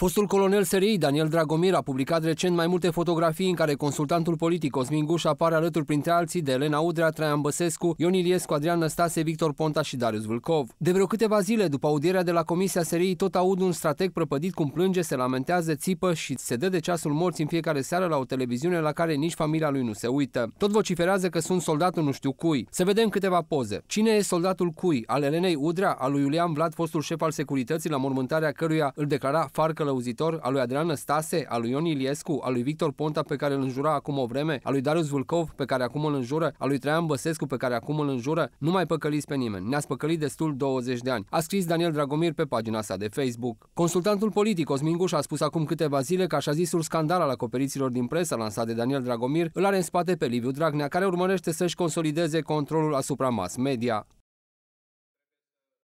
Fostul colonel SRI Daniel Dragomir a publicat recent mai multe fotografii în care consultantul politic Cosmin Guș apare alături printre alții de Elena Udrea, Traian Băsescu, Ion Iliescu, Adrian Năstase, Victor Ponta și Darius Vulcov. De vreo câteva zile după audierea de la Comisia SRI tot aud un strateg prăpădit cum plânge, se lamentează, țipă și se dă de ceasul morții în fiecare seară la o televiziune la care nici familia lui nu se uită. Tot vociferează că sunt soldatul nu știu cui. Să vedem câteva poze. Cine e soldatul cui? Al Elenei Udrea, al lui Iulian Vlad, fostul șef al securității la mormântarea căruia îl declara farcă călăuzitor, al lui Adrian Stase, al lui Ion Iliescu, al lui Victor Ponta pe care îl înjura acum o vreme, al lui Darius Vulcov pe care acum îl înjură, al lui Traian Băsescu pe care acum îl înjură, nu mai păcăliți pe nimeni. ne a păcălit destul 20 de ani. A scris Daniel Dragomir pe pagina sa de Facebook. Consultantul politic Osmin Guș a spus acum câteva zile că așa zisul scandal al acoperiților din presă lansat de Daniel Dragomir îl are în spate pe Liviu Dragnea, care urmărește să-și consolideze controlul asupra mass media.